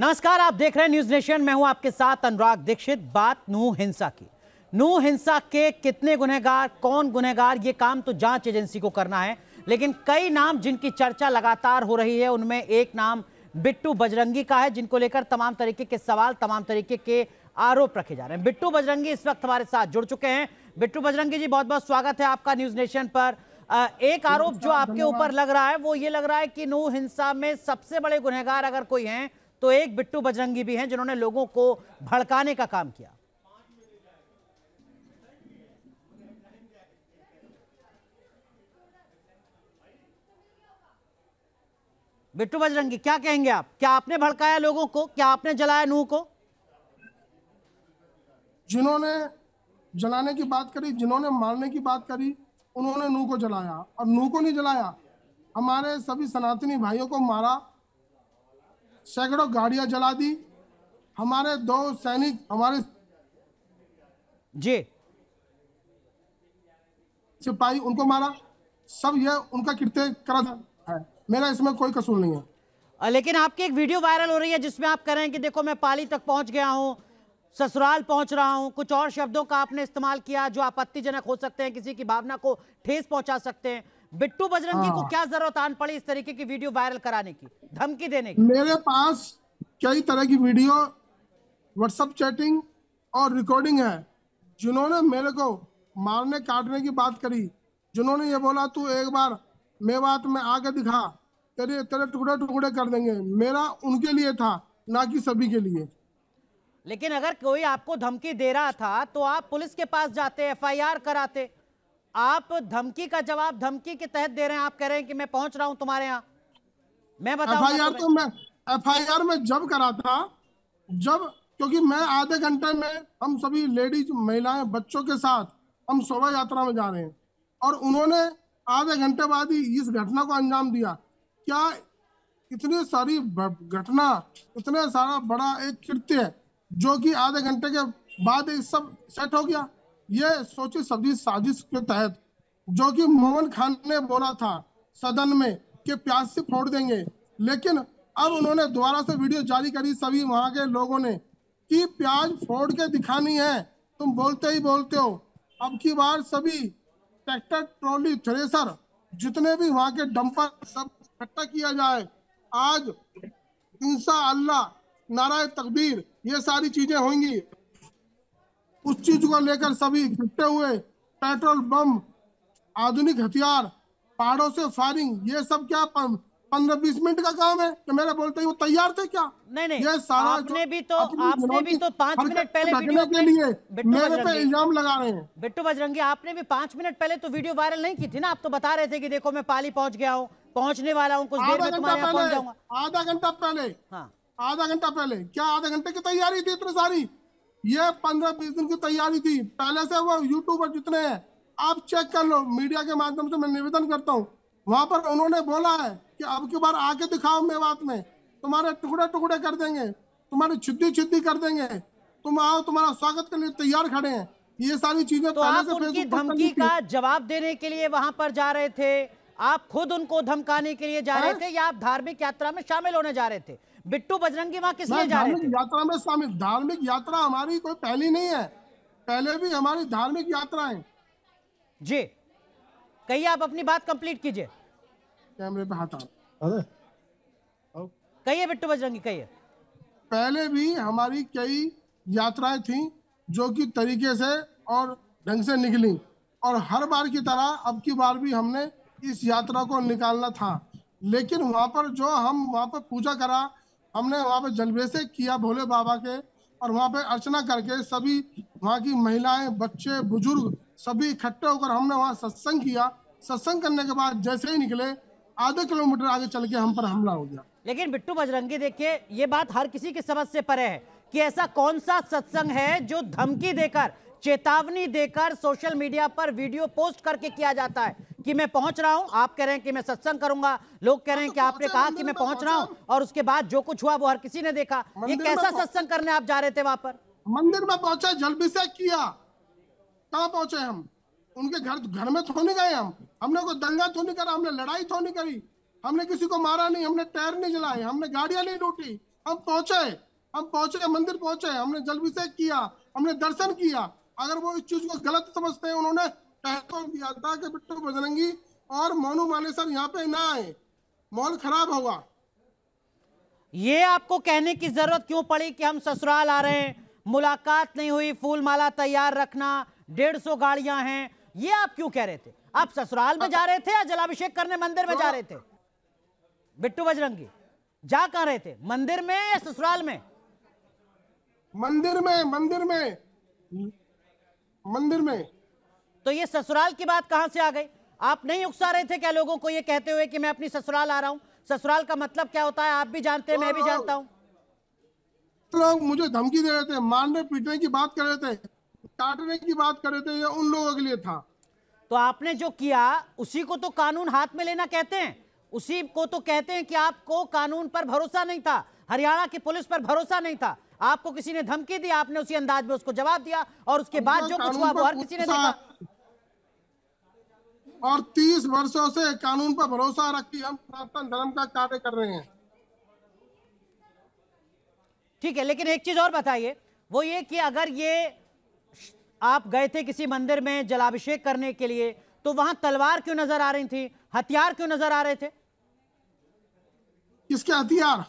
नमस्कार आप देख रहे हैं न्यूज नेशन मैं हूं आपके साथ अनुराग दीक्षित बात नू हिंसा की नू हिंसा के कितने गुनहगार कौन गुनहगार ये काम तो जांच एजेंसी को करना है लेकिन कई नाम जिनकी चर्चा लगातार हो रही है उनमें एक नाम बिट्टू बजरंगी का है जिनको लेकर तमाम तरीके के सवाल तमाम तरीके के आरोप रखे जा रहे हैं बिट्टू बजरंगी इस वक्त हमारे साथ जुड़ चुके हैं बिट्टू बजरंगी जी बहुत बहुत स्वागत है आपका न्यूज नेशन पर एक आरोप जो आपके ऊपर लग रहा है वो ये लग रहा है कि नू हिंसा में सबसे बड़े गुनहगार अगर कोई हैं तो एक बिट्टू बजरंगी भी हैं जिन्होंने लोगों को भड़काने का काम किया बिट्टू बजरंगी क्या कहेंगे आप क्या आपने भड़काया लोगों को क्या आपने जलाया नूह को जिन्होंने जलाने की बात करी जिन्होंने मारने की बात करी उन्होंने नूह को जलाया और नूह को नहीं जलाया हमारे सभी सनातनी भाइयों को मारा सैकड़ों गाड़ियां जला दी हमारे दो सैनिक हमारे जी सिपाही उनको मारा सब यह उनका कृत्य करा है मेरा इसमें कोई कसूर नहीं है लेकिन आपकी एक वीडियो वायरल हो रही है जिसमें आप कह रहे हैं कि देखो मैं पाली तक पहुंच गया हूं ससुराल पहुंच रहा हूं कुछ और शब्दों का आपने इस्तेमाल किया जो आपत्तिजनक हो सकते हैं किसी की भावना को ठेस पहुंचा सकते हैं बिट्टू बजरंगी हाँ। को क्या जरूरत आन पड़ी इस तरीके की वीडियो वायरल कराने की धमकी देने की मेरे पास कई तरह की वीडियो व्हाट्सएप चैटिंग और रिकॉर्डिंग है जिन्होंने मेरे को मारने काटने की बात करी जिन्होंने ये बोला तू एक बार मैं बात में आके दिखा तेरे तेरे टुकड़े टुकड़े कर देंगे मेरा उनके लिए था ना कि सभी के लिए लेकिन अगर कोई आपको धमकी दे रहा था तो आप पुलिस के पास जाते एफआईआर कराते आप धमकी का जवाब धमकी के तहत दे रहे हैं आप कह रहे हैं कि मैं पहुंच रहा हूं तुम्हारे यहाँ मैं बताऊं तो मैं एफ आई आर में जब करा था जब क्योंकि मैं आधे घंटे में हम सभी लेडीज महिलाएं बच्चों के साथ हम शोभा यात्रा में जा रहे हैं और उन्होंने आधे घंटे बाद ही इस घटना को अंजाम दिया क्या इतनी सारी घटना इतना सारा बड़ा एक कृत्य जो कि आधे घंटे के बाद सब सेट हो गया ये सोची सभी साजिश के तहत जो कि मोहन खान ने बोला था सदन में कि प्याज से फोड़ देंगे लेकिन अब उन्होंने दोबारा से वीडियो जारी करी सभी वहां के लोगों ने कि प्याज फोड़ के दिखानी है तुम बोलते ही बोलते हो अब की बार सभी ट्रैक्टर ट्रॉली थ्रेसर जितने भी वहां के डंपर सब इकट्ठा किया जाए आज इंसा अल्लाह नाराय तकबीर ये सारी चीजें होंगी उस चीज को लेकर सभी इकट्ठे हुए पेट्रोल बम आधुनिक हथियार पहाड़ों से फायरिंग ये सब क्या पंद्रह बीस मिनट का काम है कि तो मेरा बोलते वो तैयार थे क्या नहीं नहीं ये सारा आपने भी तो आपने भी तो पांच मिनट पहले वीडियो के लिए मेरे पे इल्जाम लगा रहे हैं बिट्टू बजरंगी आपने भी पांच मिनट पहले तो वीडियो वायरल नहीं की थी ना आप तो बता रहे थे कि देखो मैं पाली पहुंच गया हूँ पहुंचने वाला हूँ कुछ देर में तुम्हारे यहाँ पहुंच जाऊंगा आधा घंटा पहले हाँ आधा घंटा पहले क्या आधा घंटे की तैयारी थी इतनी सारी ये पंद्रह बीस दिन की तैयारी थी पहले से वो यूट्यूबर जितने हैं आप चेक कर लो मीडिया के माध्यम से मैं निवेदन करता हूँ वहां पर उन्होंने बोला है कि अब की बार आके दिखाओ मेवात में तुम्हारे टुकड़े टुकड़े कर देंगे तुम्हारी छुट्टी छुट्टी कर देंगे तुम आओ तुम्हारा स्वागत के लिए तैयार खड़े हैं ये सारी चीजें तो आप उनकी धमकी का जवाब देने के लिए वहां पर जा रहे थे आप खुद उनको धमकाने के लिए जा रहे हाँ। थे या आप धार्मिक यात्रा में शामिल होने जा रहे थे बिट्टू बजरंगी वहां किस लिए जा रहे थे यात्रा में शामिल धार्मिक यात्रा हमारी कोई पहली नहीं है पहले भी हमारी धार्मिक यात्रा है जी कही आप अपनी बात कंप्लीट कीजिए कैमरे पे हटा कहिए बिट्टू बजरंगी कहिए पहले भी हमारी कई यात्राएं थी जो कि तरीके से और ढंग से निकली और हर बार की तरह अब की बार भी हमने इस यात्रा को निकालना था लेकिन वहाँ पर जो हम वहाँ पर पूजा करा हमने वहाँ पर जलवेसे किया भोले बाबा के और वहाँ पे अर्चना करके सभी वहाँ की महिलाएं बच्चे बुजुर्ग सभी इकट्ठे होकर हमने वहाँ सत्संग किया सत्संग करने के बाद जैसे ही निकले आधे किलोमीटर आगे चल के हम पर हमला हो गया लेकिन बिट्टू बजरंगी देखिए ये बात हर किसी की समझ से परे है कि ऐसा कौन सा सत्संग है जो धमकी देकर चेतावनी देकर सोशल मीडिया पर वीडियो पोस्ट करके किया जाता है कि मैं पहुंच रहा हूं आप कह रहे हैं कि मैं सत्संग करूंगा लोग कह रहे हैं कि तो आपने कहा कि मैं पहुंच रहा हूं और उसके बाद जो कुछ हुआ वो हर किसी ने देखा ये कैसा सत्संग करने आप जा रहे थे वहां पर मंदिर में पहुंचा जलभिषेक किया कहा पहुंचे हम उनके घर घर में थोड़ी गए हम हमने कोई दंगा थो तो नहीं करा हमने लड़ाई थो तो नहीं करी हमने किसी को मारा नहीं हमने टायर नहीं जलाए हमने गाड़ियां नहीं लूटी हम पहुंचे हम पहुंचे मंदिर पहुंचे हमने जलभिषेक किया हमने दर्शन किया अगर वो इस चीज को गलत समझते हैं उन्होंने कहता तो के बिट्टू बजरंगी और मोनू माले सर यहाँ पे ना आए मॉल खराब होगा ये आपको कहने की जरूरत क्यों पड़ी कि हम ससुराल आ रहे हैं मुलाकात नहीं हुई फूल माला तैयार रखना डेढ़ सौ गाड़ियां हैं ये आप क्यों कह रहे थे आप ससुराल में जा रहे थे या जलाभिषेक करने मंदिर में जा रहे थे बिट्टू बजरंगी जा कहा रहे थे मंदिर में या ससुराल में मंदिर में मंदिर में मंदिर में तो ये ससुराल की बात कहां से आ गई आप नहीं उकसा रहे थे क्या लोगों को ये कहते हुए कि मैं अपनी ससुराल आ रहा हूं ससुराल का मतलब क्या होता है आप भी जानते हैं मैं भी जानता हूं तो लोग मुझे धमकी दे रहे थे मारने पीटने की बात कर रहे थे काटने की बात कर रहे थे ये उन लोगों के लिए था तो आपने जो किया उसी को तो कानून हाथ में लेना कहते हैं उसी को तो कहते हैं कि आपको कानून पर भरोसा नहीं था हरियाणा की पुलिस पर भरोसा नहीं था आपको किसी ने धमकी दी आपने उसी अंदाज में उसको जवाब दिया और उसके बाद जो कुछ हुआ वो हर किसी ने देखा और तीस वर्षों से कानून पर भरोसा रखी हम सनातन धर्म का कार्य कर रहे हैं ठीक है लेकिन एक चीज और बताइए वो ये कि अगर ये आप गए थे किसी मंदिर में जलाभिषेक करने के लिए तो वहां तलवार क्यों नजर आ रही थी हथियार क्यों नजर आ रहे थे किसके हथियार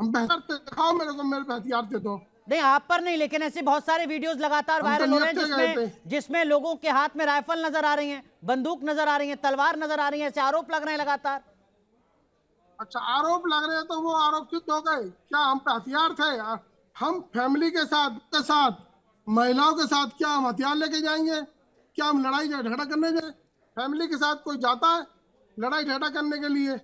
हम बेहतर दिखाओ मेरे को मेरे हथियार दे दो नहीं आप पर नहीं लेकिन ऐसे बहुत सारे वीडियोस लगातार वायरल तो हो रहे हैं जिसमें जिसमें लोगों के हाथ में राइफल नजर आ रही है बंदूक नजर आ रही है तलवार नजर आ रही है ऐसे आरोप लग रहे हैं लगातार अच्छा आरोप लग रहे हैं तो वो आरोप सिद्ध हो गए क्या हम हथियार थे हम फैमिली के साथ के साथ महिलाओं के साथ क्या हम हथियार लेके जाएंगे क्या हम लड़ाई झगड़ा करने गए फैमिली के साथ कोई जाता है लड़ाई झगड़ा करने के लिए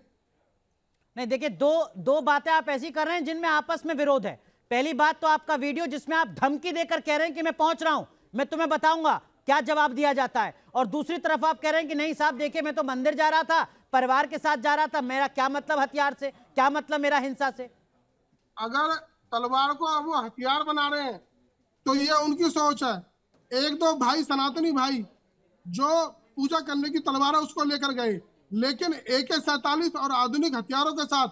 नहीं देखिए दो दो बातें आप ऐसी कर रहे हैं जिनमें आपस में विरोध है पहली बात तो आपका वीडियो जिसमें आप धमकी देकर कह रहे हैं कि मैं पहुंच रहा हूं मैं तुम्हें बताऊंगा क्या जवाब दिया जाता है और दूसरी तरफ आप कह रहे हैं कि नहीं साहब देखिए मैं तो मंदिर जा रहा था परिवार के साथ जा रहा था मेरा क्या मतलब हथियार से क्या मतलब मेरा हिंसा से अगर तलवार को अब वो हथियार बना रहे हैं तो ये उनकी सोच है एक दो भाई सनातनी भाई जो पूजा करने की तलवार है उसको लेकर गए लेकिन ए के सैतालीस और आधुनिक हथियारों के साथ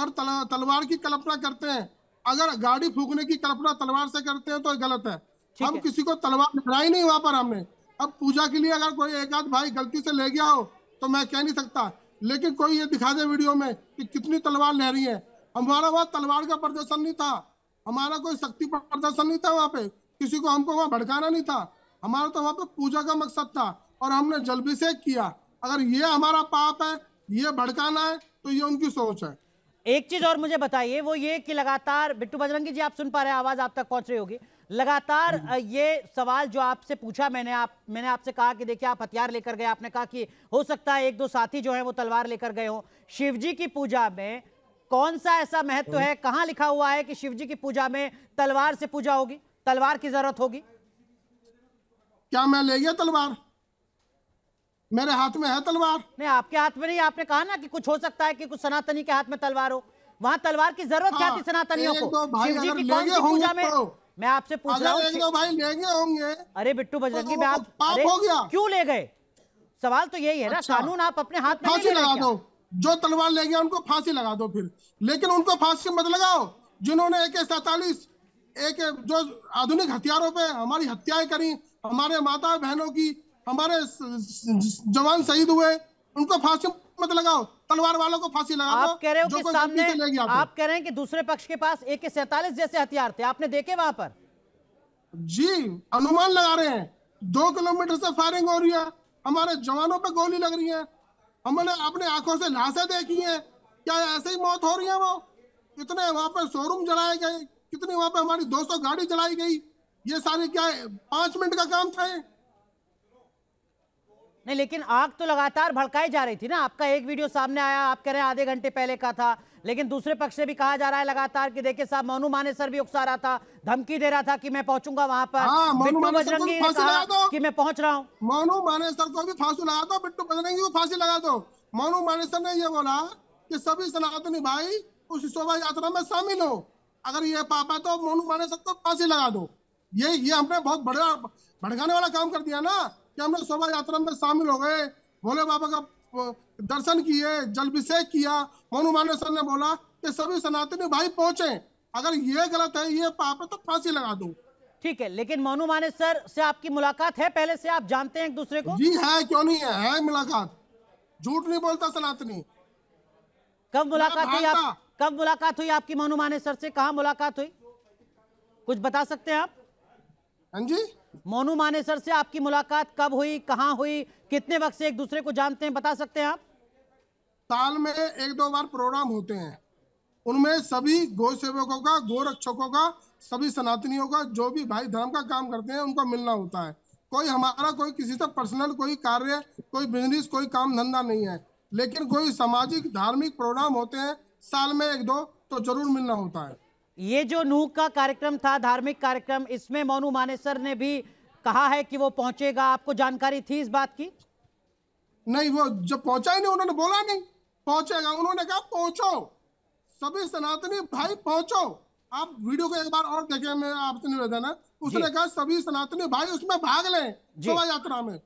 और तलवार की कल्पना करते हैं अगर गाड़ी फूकने की कल्पना तलवार से करते हैं तो गलत है हम किसी को तलवार लड़ाई नहीं वहां पर हमने अब पूजा के लिए अगर कोई एक आध भाई गलती से ले गया हो तो मैं कह नहीं सकता लेकिन कोई ये दिखा दे वीडियो में कि कितनी तलवार ले रही है हमारा वहाँ तलवार का प्रदर्शन नहीं था हमारा कोई शक्ति प्रदर्शन नहीं था वहाँ पे किसी को हमको वहाँ भड़काना नहीं था हमारा तो वहाँ पे पूजा का मकसद था और हमने जलभिषेक किया अगर ये हमारा पाप है ये भड़काना है तो ये उनकी सोच है एक चीज और मुझे बताइए वो ये कि लगातार बिट्टू बजरंगी जी आप सुन पा रहे हैं आवाज आप तक पहुंच रही होगी लगातार हम्म। ये सवाल जो आपसे पूछा मैंने आप मैंने आपसे कहा कि देखिए आप हथियार लेकर गए आपने कहा कि हो सकता है एक दो साथी जो हैं वो तलवार लेकर गए हो शिवजी की पूजा में कौन सा ऐसा महत्व हम्म। है कहाँ लिखा हुआ है कि शिवजी की पूजा में तलवार से पूजा होगी तलवार की जरूरत होगी क्या मैं ले गया तलवार मेरे हाथ में है तलवार नहीं आपके हाथ में नहीं आपने कहा ना कि कुछ हो सकता है कि कुछ सनातनी के हाथ में तलवार हो वहाँ तलवार की जरूरत क्या हाँ, थी सनातनियों को की कौन सी पूजा में तो। मैं आपसे पूछ रहा हूँ अरे बिट्टू तो बजरंगी तो में आप क्यों ले गए सवाल तो यही है ना अच्छा। कानून आप अपने हाथ में फांसी लगा दो जो तलवार ले गया उनको फांसी लगा दो फिर लेकिन उनको फांसी मत लगाओ जिन्होंने एक सैतालीस एक जो आधुनिक हथियारों पे हमारी हत्याएं करी हमारे माता बहनों की हमारे जवान शहीद हुए उनको फांसी मत लगाओ तलवार वालों को फांसी लगाओ आप कह रहे हो कि सामने आप कह रहे हैं कि दूसरे पक्ष के पास एक सैतालीस जैसे हथियार थे आपने देखे वहां पर जी अनुमान लगा रहे हैं दो किलोमीटर से फायरिंग हो रही है हमारे जवानों पे गोली लग रही है हमने अपने आंखों से लाशें देखी है क्या ऐसे ही मौत हो रही है वो कितने वहां पर शोरूम जलाए गए कितनी वहां पर हमारी 200 गाड़ी जलाई गई ये सारी क्या पांच मिनट का काम था नहीं लेकिन आग तो लगातार भड़काई जा रही थी ना आपका एक वीडियो सामने आया आप कह रहे हैं आधे घंटे पहले का था लेकिन दूसरे पक्ष से भी कहा जा रहा है लगातार कि देखिए साहब मोनू माने सर भी उकसा रहा था धमकी दे रहा था कि मैं पहुंचूंगा वहां पर हाँ, बिट्टू बजरंगी ने कहा कि मैं पहुंच रहा हूँ मोनू मानेसर को भी फांसी लगा दो बिट्टू बजरंगी को फांसी लगा दो मोनू मानेसर ने यह बोला की सभी सनातनी भाई उस शोभा यात्रा में शामिल हो अगर ये पापा तो मोनू मानेसर को फांसी लगा दो ये ये हमने बहुत बड़ा भड़काने वाला काम कर दिया ना कि हम लोग शोभा यात्रा में शामिल हो गए भोले बाबा का दर्शन किए जलभिषेक किया मोनू मानेश्वर ने बोला कि सभी सनातनी भाई पहुंचे अगर ये गलत है ये पाप है तो फांसी लगा दो ठीक है लेकिन मोनू मानेसर से आपकी मुलाकात है पहले से आप जानते हैं एक दूसरे को जी है क्यों नहीं है, है मुलाकात झूठ नहीं बोलता सनातनी कब मुलाकात हुई आप कब मुलाकात हुई आपकी मोनू सर से कहा मुलाकात हुई कुछ बता सकते हैं आप हाँ जी मोनू माने सर से आपकी मुलाकात कब हुई कहाँ हुई कितने वक्त से एक दूसरे को जानते हैं बता सकते हैं आप साल में एक दो बार प्रोग्राम होते हैं उनमें सभी गो सेवकों का गोरक्षकों का सभी सनातनियों का जो भी भाई धर्म का काम करते हैं उनको मिलना होता है कोई हमारा कोई किसी का पर्सनल कोई कार्य कोई बिजनेस कोई काम धंधा नहीं है लेकिन कोई सामाजिक धार्मिक प्रोग्राम होते हैं साल में एक दो तो जरूर मिलना होता है ये जो नूह का कार्यक्रम था धार्मिक कार्यक्रम इसमें मोनू मानेसर ने भी कहा है कि वो पहुंचेगा आपको जानकारी थी इस बात की नहीं वो जब पहुंचा ही नहीं उन्होंने बोला नहीं पहुंचेगा उन्होंने कहा पहुंचो सभी सनातनी भाई पहुंचो आप वीडियो को एक बार और देखे मैं आपसे निवेदन है उसने कहा सभी सनातनी भाई उसमें भाग लें शोभा यात्रा में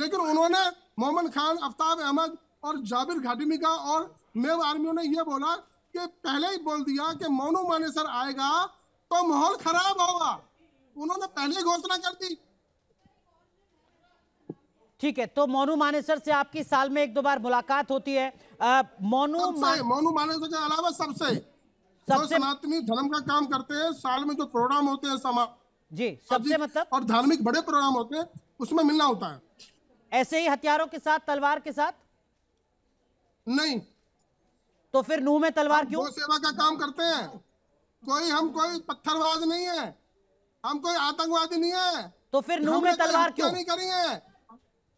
लेकिन उन्होंने मोहम्मद खान अफ्ताब अहमद और जाबिर घाटिमी का और मेव आर्मियों ने यह बोला कि पहले ही बोल दिया कि मोनू मानेसर आएगा तो माहौल खराब होगा उन्होंने पहले घोषणा कर दी ठीक है तो मोनू मानेसर से आपकी साल में एक दो बार मुलाकात होती है मोनू मोनू मानेसर के अलावा सबसे सबसे सनातनी धर्म का काम करते हैं साल में जो प्रोग्राम होते हैं समाज जी सबसे मतलब और धार्मिक बड़े प्रोग्राम होते हैं उसमें मिलना होता है ऐसे ही हथियारों के साथ तलवार के साथ नहीं तो फिर नूह में तलवार क्यों सेवा का काम करते हैं कोई हम कोई पत्थरवाद नहीं है हम कोई आतंकवादी नहीं है तो फिर नूह में तलवार क्यों नहीं करी है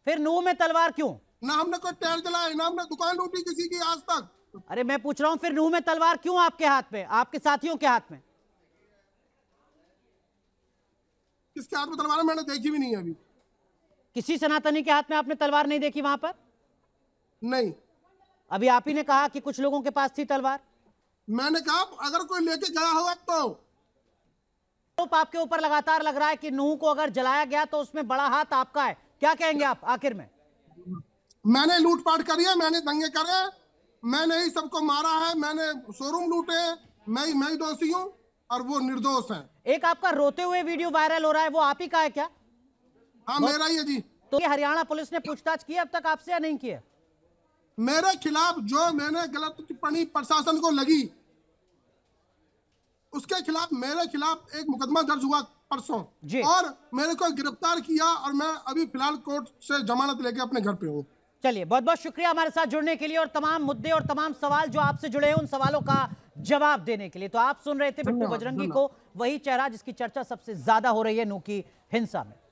फिर नूह में तलवार क्यों ना हमने कोई टैर चलाया ना हमने दुकान लूटी किसी की आज तक अरे मैं पूछ रहा हूँ फिर नूह में तलवार क्यों आपके हाथ में आपके साथियों के हाथ में किसके हाथ में तलवार मैंने देखी भी नहीं है अभी किसी सनातनी के हाथ में आपने तलवार नहीं देखी वहां पर नहीं अभी आप ही ने कहा कि कुछ लोगों के पास थी तलवार मैंने कहा अगर कोई लेके गया होगा तो आरोप आपके ऊपर लगातार लग रहा है कि नूह को अगर जलाया गया तो उसमें बड़ा हाथ आपका है क्या कहेंगे आप आखिर में मैंने लूटपाट करी है मैंने दंगे करे मैंने ही सबको मारा है मैंने शोरूम लूटे मैं ही मैं ही दोषी हूँ और वो निर्दोष है एक आपका रोते हुए वीडियो वायरल हो रहा है वो आप ही का है क्या हाँ मेरा ही है जी तो हरियाणा पुलिस ने पूछताछ की अब तक आपसे या नहीं किया मेरे खिलाफ जो मैंने गलत टिप्पणी प्रशासन को लगी उसके खिलाफ मेरे खिलाफ एक मुकदमा दर्ज हुआ परसों और मेरे को गिरफ्तार किया और मैं अभी फिलहाल कोर्ट से जमानत लेके अपने घर पे हूँ चलिए बहुत बहुत शुक्रिया हमारे साथ जुड़ने के लिए और तमाम मुद्दे और तमाम सवाल जो आपसे जुड़े हैं उन सवालों का जवाब देने के लिए तो आप सुन रहे थे बिट्टू बजरंगी को वही चेहरा जिसकी चर्चा सबसे ज्यादा हो रही है नोकी हिंसा में